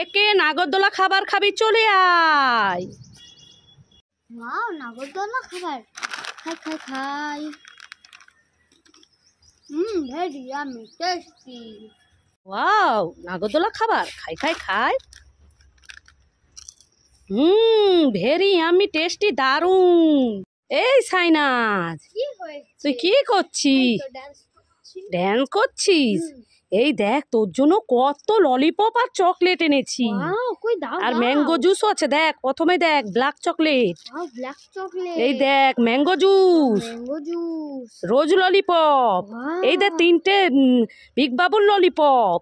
একে নাগরদোলা খাবার খাবি চলে আয় খাবার খাই খাই খাই hmm very yummy tasty wow নাগরদোলা খাবার খাই খাই খাই হুম ভেরি ইয়ামি টেস্টি দারুণ এই সাইনাজ তুই কি করছিস ড্যান্স করছিস এই দেখ তোর জন্য কত ললিপপ আর চকলেট এনেছি আর ম্যাঙ্গো জুসও আছে দেখ প্রথমে দেখ ব্ল্যাক চকলেট এই দেখ ম্যাঙ্গো জুস রোজ ললিপপ এই দেখ তিনটে বিগ বাবুর ললিপপ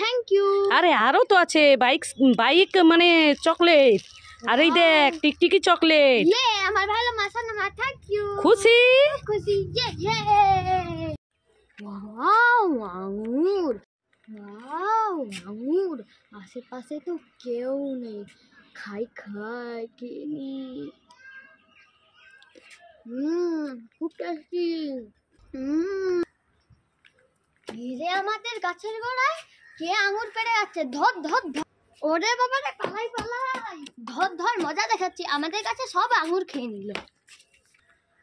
থ্যাংক ইউ আরে আরও তো আছে বাইক বাইক মানে চকলেট আর এই দেখ টিকটিকি চকলেট খুশি খুশি ওয়াও আঙুর ওয়াও আঙুর আশেপাশে তো কেউ নেই খাই খাই কে হুম হুম ঘিরে আমাদের গাছের গোড়ায় কে আঙুর পেরে যাচ্ছে ধর ধর ধর ওরে বাবা রে পালাই পালাই ধর ধর মজা দেখাচ্ছি আমাদের কাছে সব আঙুর খেয়ে নিল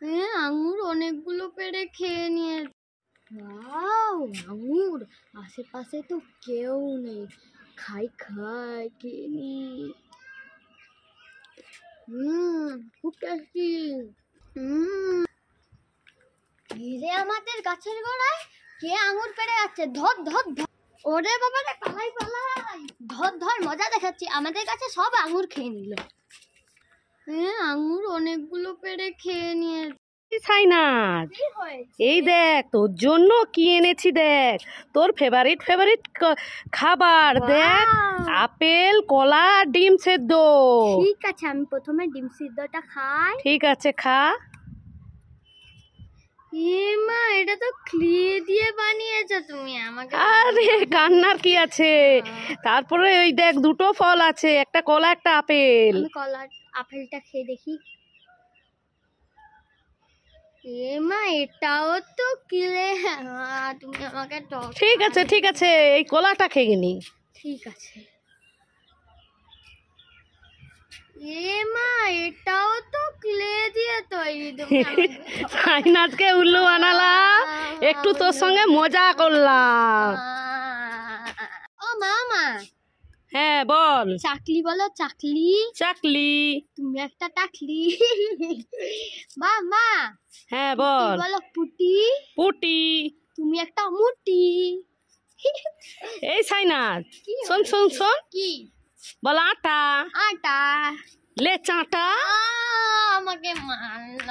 হ্যাঁ আঙুর অনেকগুলো পেড়ে খেয়ে নিয়ে আঙুর আশেপাশে তো কেউ নেই খাই খাই কে হুম হুম ঘিরে আমাদের গাছের গোড়ায় কে আঙুর পেড়ে যাচ্ছে ধর ধর ধর ওরে বাবা রে পালাই পালাই ধর ধর মজা দেখাচ্ছি আমাদের কাছে সব আঙুর খেয়ে নিল হ্যাঁ আঙুর অনেকগুলো পেড়ে খেয়ে নিয়ে এই দেখ তোর জন্য কি এনেছি দেখ তোর ফেভারিট ফেভারিট খাবার দেখ আপেল কলা ডিম সেদ্ধ ঠিক আছে আমি প্রথমে ডিম সেদ্ধটা খাই ঠিক আছে খা এটা তো দিয়ে তুমি আমাকে আরে কান্নার কি আছে তারপরে ওই দেখ দুটো ফল আছে একটা কলা একটা আপেল কলা আপেলটা খেয়ে দেখি তো ঠিক আছে ঠিক আছে এই কলাটা ঠিক আছে তো ক্লে দিয়ে আজকে উল্লু বানালাম একটু তোর সঙ্গে মজা করলাম হ্যাঁ বল চাকলি বলো চাকলি চাকলি তুমি একটা টাকলি মা হ্যাঁ বল বলো পুটি পুটি তুমি একটা মুটি এই সাইনাথ শোন শোন শোন কি বল আটা আটা লে চাটা আমাকে মান